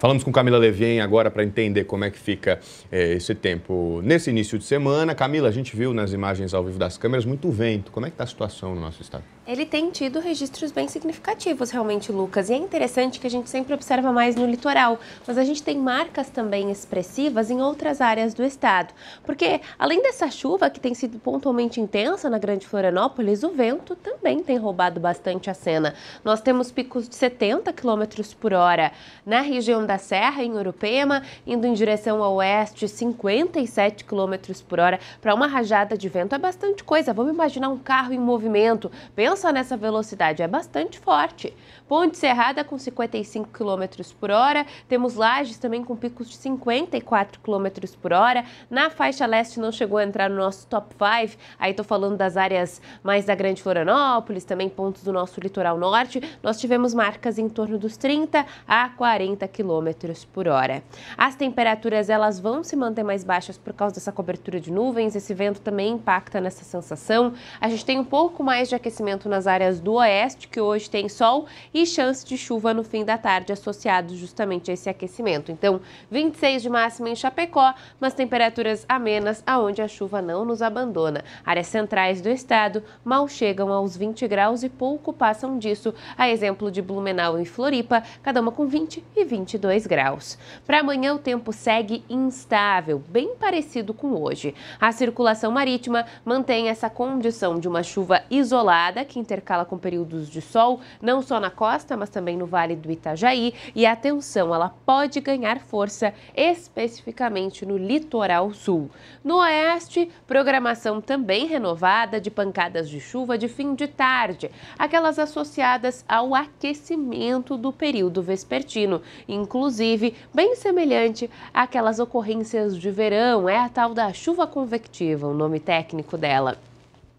Falamos com Camila Levien agora para entender como é que fica é, esse tempo nesse início de semana. Camila, a gente viu nas imagens ao vivo das câmeras muito vento. Como é que está a situação no nosso estado? Ele tem tido registros bem significativos realmente, Lucas. E é interessante que a gente sempre observa mais no litoral, mas a gente tem marcas também expressivas em outras áreas do estado. Porque além dessa chuva que tem sido pontualmente intensa na Grande Florianópolis, o vento também tem roubado bastante a cena. Nós temos picos de 70 km por hora na região da Serra, em Urupema, indo em direção ao oeste, 57 km por hora. Para uma rajada de vento é bastante coisa. Vamos imaginar um carro em movimento. Pensa nessa velocidade, é bastante forte. Ponte Serrada com 55 km por hora. Temos lajes também com picos de 54 km por hora. Na faixa leste não chegou a entrar no nosso top 5. Aí estou falando das áreas mais da Grande Florianópolis, também pontos do nosso litoral norte. Nós tivemos marcas em torno dos 30 a 40 km quilômetros por hora. As temperaturas elas vão se manter mais baixas por causa dessa cobertura de nuvens, esse vento também impacta nessa sensação. A gente tem um pouco mais de aquecimento nas áreas do oeste, que hoje tem sol e chance de chuva no fim da tarde, associado justamente a esse aquecimento. Então, 26 de máxima em Chapecó, mas temperaturas amenas aonde a chuva não nos abandona. Áreas centrais do estado mal chegam aos 20 graus e pouco passam disso, a exemplo de Blumenau e Floripa, cada uma com 20 e 22 22 graus. Para amanhã, o tempo segue instável, bem parecido com hoje. A circulação marítima mantém essa condição de uma chuva isolada, que intercala com períodos de sol, não só na costa, mas também no Vale do Itajaí. E atenção, ela pode ganhar força, especificamente no litoral sul. No oeste, programação também renovada de pancadas de chuva de fim de tarde, aquelas associadas ao aquecimento do período vespertino, inclusive inclusive, bem semelhante àquelas ocorrências de verão, é a tal da chuva convectiva, o nome técnico dela.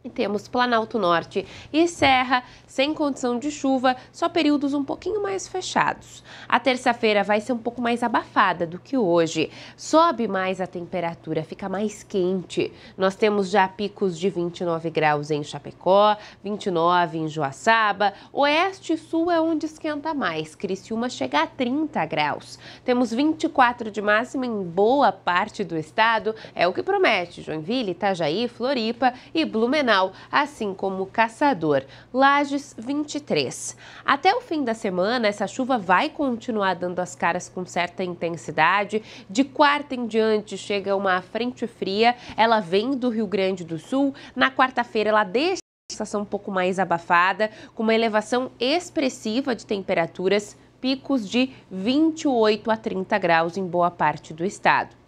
E temos Planalto Norte e Serra sem condição de chuva, só períodos um pouquinho mais fechados. A terça-feira vai ser um pouco mais abafada do que hoje. Sobe mais a temperatura, fica mais quente. Nós temos já picos de 29 graus em Chapecó, 29 em Joaçaba. Oeste e sul é onde esquenta mais. Criciúma chega a 30 graus. Temos 24 de máxima em boa parte do estado. É o que promete Joinville, Itajaí, Floripa e Blumenau assim como Caçador, Lages 23. Até o fim da semana, essa chuva vai continuar dando as caras com certa intensidade. De quarta em diante chega uma frente fria, ela vem do Rio Grande do Sul. Na quarta-feira ela deixa estação um pouco mais abafada, com uma elevação expressiva de temperaturas, picos de 28 a 30 graus em boa parte do estado.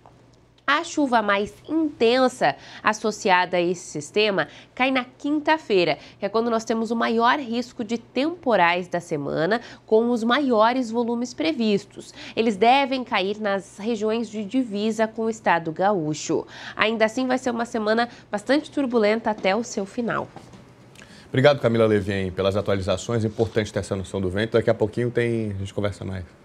A chuva mais intensa associada a esse sistema cai na quinta-feira, que é quando nós temos o maior risco de temporais da semana, com os maiores volumes previstos. Eles devem cair nas regiões de divisa com o estado gaúcho. Ainda assim, vai ser uma semana bastante turbulenta até o seu final. Obrigado, Camila Levien, pelas atualizações. Importante ter essa noção do vento. Daqui a pouquinho tem... a gente conversa mais.